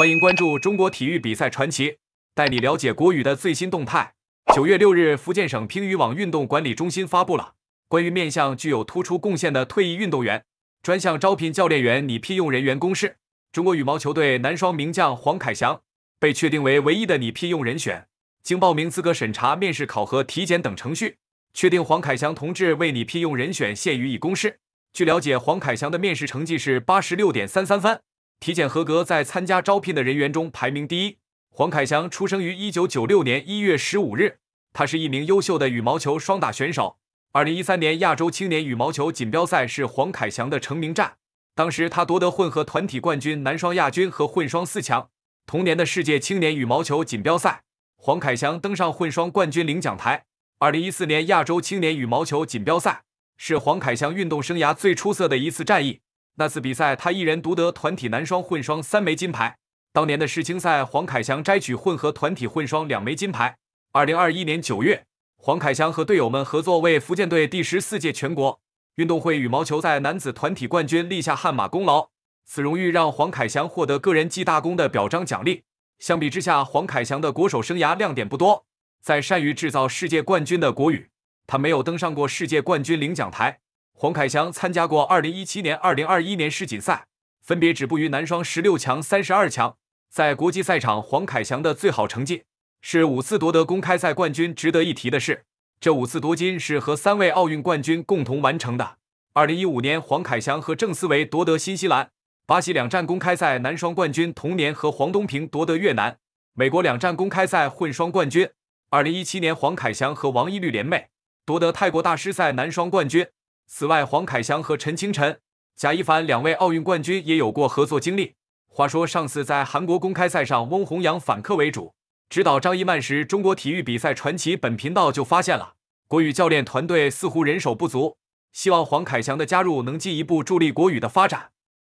欢迎关注中国体育比赛传奇，带你了解国羽的最新动态。九月六日，福建省乒羽网运动管理中心发布了关于面向具有突出贡献的退役运动员专项招聘教练员拟聘用人员公示。中国羽毛球队男双名将黄凯翔被确定为唯一的拟聘用人选。经报名资格审查、面试考核、体检等程序，确定黄凯翔同志为拟聘用人选，现予以公示。据了解，黄凯翔的面试成绩是八十六点三三分。体检合格，在参加招聘的人员中排名第一。黄凯翔出生于一九九六年一月十五日，他是一名优秀的羽毛球双打选手。二零一三年亚洲青年羽毛球锦标赛是黄凯翔的成名战，当时他夺得混合团体冠军、男双亚军和混双四强。同年的世界青年羽毛球锦标赛，黄凯翔登上混双冠军领奖台。二零一四年亚洲青年羽毛球锦标赛是黄凯翔运动生涯最出色的一次战役。那次比赛，他一人独得团体男双、混双三枚金牌。当年的世青赛，黄凯翔摘取混合团体、混双两枚金牌。二零二一年九月，黄凯翔和队友们合作，为福建队第十四届全国运动会羽毛球赛男子团体冠军立下汗马功劳。此荣誉让黄凯翔获得个人记大功的表彰奖励。相比之下，黄凯翔的国手生涯亮点不多。在善于制造世界冠军的国羽，他没有登上过世界冠军领奖台。黄凯翔参加过2017年、2021年世锦赛，分别止步于男双十六强、三十二强。在国际赛场，黄凯翔的最好成绩是五次夺得公开赛冠军。值得一提的是，这五次夺金是和三位奥运冠军共同完成的。2015年，黄凯翔和郑思维夺得新西兰、巴西两站公开赛男双冠军；同年和黄东萍夺得越南、美国两站公开赛混双冠军。2017年，黄凯翔和王懿律联袂夺得泰国大师赛男双冠军。此外，黄凯翔和陈清晨、贾一凡两位奥运冠军也有过合作经历。话说，上次在韩国公开赛上，翁宏阳反客为主指导张一曼时，中国体育比赛传奇本频道就发现了国羽教练团队似乎人手不足，希望黄凯翔的加入能进一步助力国羽的发展。